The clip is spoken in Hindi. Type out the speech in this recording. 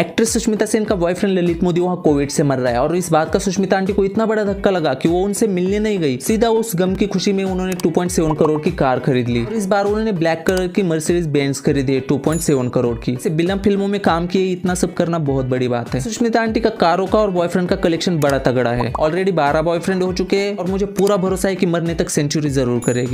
एक्ट्रेस सुष्मिता सेन का बॉयफ्रेंड ललित मोदी वहाँ कोविड से मर रहा है और इस बात का सुष्मिता आंटी को इतना बड़ा धक्का लगा कि वो उनसे मिलने नहीं गई सीधा उस गम की खुशी में उन्होंने 2.7 करोड़ की कार खरीद ली इस बार उन्होंने ब्लैक कलर की मर्सिडीज बेंस खरीदी पॉइंट सेवन करोड़ की बिना फिल्मों में काम किए इतना सब करना बहुत बड़ी बात है सुष्मिता आंटी का कारों का और बॉयफ्रेंड का कलेक्शन बड़ा तगड़ा है ऑलरेडी बारह बॉयफ्रेंड हो चुके हैं और मुझे पूरा भरोसा है की मरने तक सेंचुरी जरूर करेगी